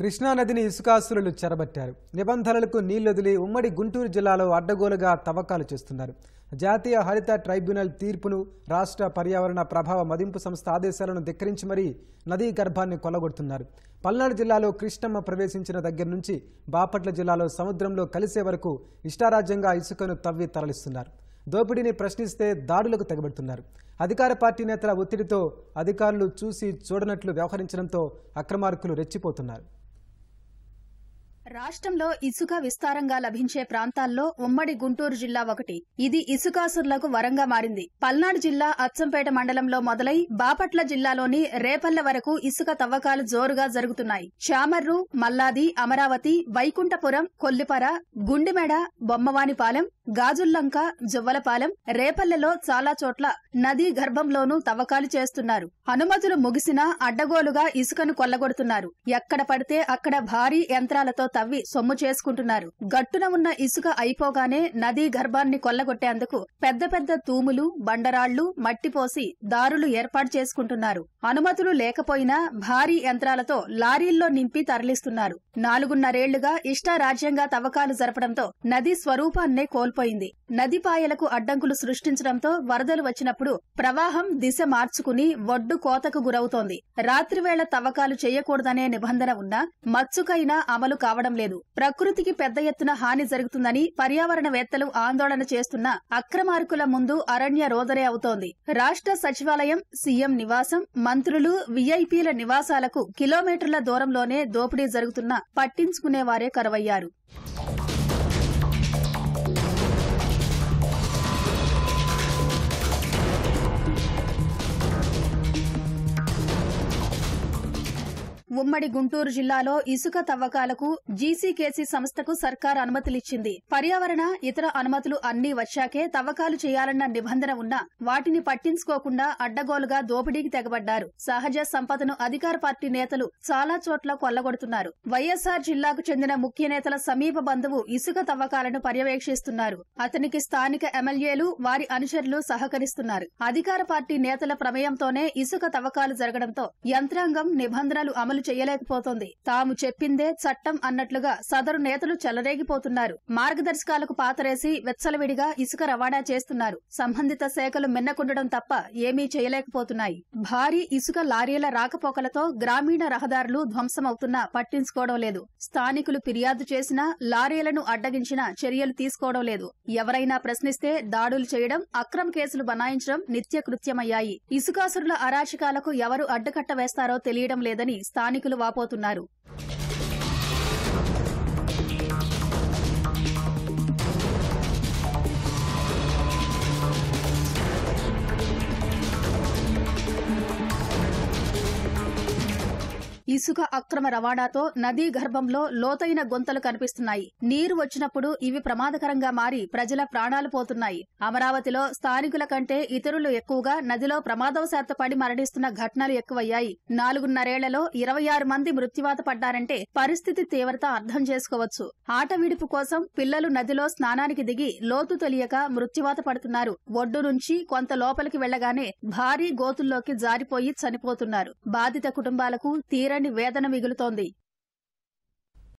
కృష్ణానదిని ఇసుకాసులు చెరబట్టారు నిబంధనలకు నీళ్లొదిలి ఉమ్మడి గుంటూరు జిల్లాలో అడ్డగోలుగా తవ్వకాలు చేస్తున్నారు జాతీయ హరిత ట్రైబ్యునల్ తీర్పును రాష్ట్ర పర్యావరణ ప్రభావ మదింపు సంస్థ ఆదేశాలను ధిక్కరించి మరీ నదీ గర్భాన్ని కొల్లగొడుతున్నారు పల్నాడు జిల్లాలో కృష్ణమ్మ ప్రవేశించిన దగ్గర నుంచి బాపట్ల జిల్లాలో సముద్రంలో కలిసే వరకు ఇష్టారాజ్యంగా ఇసుకను తవ్వి తరలిస్తున్నారు దోపిడీని ప్రశ్నిస్తే దాడులకు తెగబడుతున్నారు అధికార పార్టీ నేతల ఒత్తిడితో అధికారులు చూసి చూడనట్లు వ్యవహరించడంతో అక్రమార్కులు రెచ్చిపోతున్నారు రాష్ట్రంలో ఇసుక విస్తారంగా లభించే ప్రాంతాల్లో ఉమ్మడి గుంటూరు జిల్లా ఒకటి ఇది ఇసుకాసురులకు వరంగా మారింది పల్నాడు జిల్లా అచ్చంపేట మండలంలో మొదలై బాపట్ల జిల్లాలోని రేపల్ల వరకు ఇసుక తవ్వకాలు జోరుగా జరుగుతున్నాయి చామర్రు మల్లాది అమరావతి వైకుంఠపురం కొల్లిపర గుండిమెడ బొమ్మవానిపాలెం గాజుల్లంక జువ్వలపాలెం రేపల్లెలో చాలా చోట్ల నదీ గర్భంలోనూ తవ్వకాలు చేస్తున్నారు అనుమతులు ముగిసినా అడ్డగోలుగా ఇసుకను కొల్లగొడుతున్నారు ఎక్కడ పడితే అక్కడ భారీ యంత్రాలతో తవ్వి సొమ్ము చేసుకుంటున్నారు గట్టున ఉన్న ఇసుక అయిపోగానే నదీ గర్భాన్ని కొల్లగొట్టేందుకు పెద్ద పెద్ద తూములు బండరాళ్లు మట్టిపోసి దారులు ఏర్పాటు చేసుకుంటున్నారు అనుమతులు లేకపోయినా భారీ యంత్రాలతో లారీల్లో నింపి తరలిస్తున్నారు నాలుగున్నరేళ్లుగా ఇష్టారాజ్యంగా తవ్వకాలు జరపడంతో నదీ స్వరూపాన్నే కోల్పో కోల్పోయింది నదిపాయలకు అడ్డంకులు సృష్టించడంతో వరదలు వచ్చినప్పుడు ప్రవాహం దిశ మార్చుకుని ఒడ్డు కోతకు గురవుతోంది రాత్రివేళ తవ్వకాలు చేయకూడదనే నిబంధన ఉన్నా మచ్చుకైనా అమలు కావడం లేదు ప్రకృతికి పెద్ద ఎత్తున హాని జరుగుతుందని పర్యావరణవేత్తలు ఆందోళన చేస్తున్న అక్రమార్కుల ముందు అరణ్య రోదరే అవుతోంది రాష్ట్ర సచివాలయం సీఎం నివాసం మంత్రులు విఐపీల నివాసాలకు కిలోమీటర్ల దూరంలోనే దోపిడీ జరుగుతున్నా పట్టించుకునేవారే కరువయ్యారు ఉమ్మడి గుంటూరు జిల్లాలో ఇసుక తవ్వకాలకు జీసీకేసీ సంస్థకు సర్కార్ అనుమతులిచ్చింది పర్యావరణ ఇతర అనుమతులు అన్నీ వచ్చాకే తవ్వకాలు చేయాలన్న నిబంధన ఉన్నా వాటిని పట్టించుకోకుండా అడ్డగోలుగా దోపిడీకి తెగబడ్డారు సహజ సంపదను అధికార పార్టీ నేతలు చాలా చోట్ల కొల్లగొడుతున్నారు వైఎస్సార్ జిల్లాకు చెందిన ముఖ్య నేతల సమీప బంధువు ఇసుక తవ్వకాలను పర్యవేక్షిస్తున్నారు అతనికి స్థానిక ఎమ్మెల్యేలు వారి అనుచరులు సహకరిస్తున్నారు అధికార పార్టీ నేతల ప్రమేయంతోనే ఇసుక తవ్వకాలు జరగడంతో యంత్రాంగం నిబంధనలు అమలు చేయలేకపోతోంది తాము చెప్పిందే చట్టం అన్నట్లుగా సదరు నేతలు చెలరేగిపోతున్నారు మార్గదర్శకాలకు పాతరేసి వెచ్చలవిడిగా ఇసుక రవాణా చేస్తున్నారు సంబంధిత శాఖలు మిన్నకుండడం తప్ప ఏమీ చేయలేకపోతున్నాయి భారీ ఇసుక లారీల రాకపోకలతో గ్రామీణ రహదారులు ధ్వంసమవుతున్నా పట్టించుకోవడం లేదు స్థానికులు ఫిర్యాదు చేసినా లారీలను అడ్డగించినా చర్యలు తీసుకోవడం లేదు ఎవరైనా ప్రశ్నిస్తే దాడులు చేయడం అక్రమ కేసులు బనాయించడం నిత్యకృత్యమయ్యాయి ఇసుకాసురుల అరాచకాలకు ఎవరు అడ్డుకట్ట వేస్తారో తెలియడం లేదని స్థానిక స్థానికులు వాపోతున్నారు ఇసుక అక్రమ రవాణాతో నదీ గర్భంలో లోతైన గొంతలు కనిపిస్తున్నాయి నీరు వచ్చినప్పుడు ఇవి ప్రమాదకరంగా మారి ప్రజల ప్రాణాలు పోతున్నాయి అమరావతిలో స్థానికుల కంటే ఇతరులు ఎక్కువగా నదిలో ప్రమాదవశాత్తు పడి మరణిస్తున్న ఘటనలు ఎక్కువయ్యాయి నాలుగున్నరేళ్లలో ఇరవై ఆరు మంది మృత్యువాత పడ్డారంటే పరిస్థితి తీవ్రత అర్థం చేసుకోవచ్చు ఆట విడుపు కోసం పిల్లలు నదిలో స్నానానికి దిగి లోతు తెలియక మృత్యువాత పడుతున్నారు ఒడ్డు నుంచి కొంత లోపలికి వెళ్లగానే భారీ గోతుల్లోకి జారిపోయి చనిపోతున్నారు బాధిత కుటుంబాలకు తీర తీరని వేదన మిగులుతోంది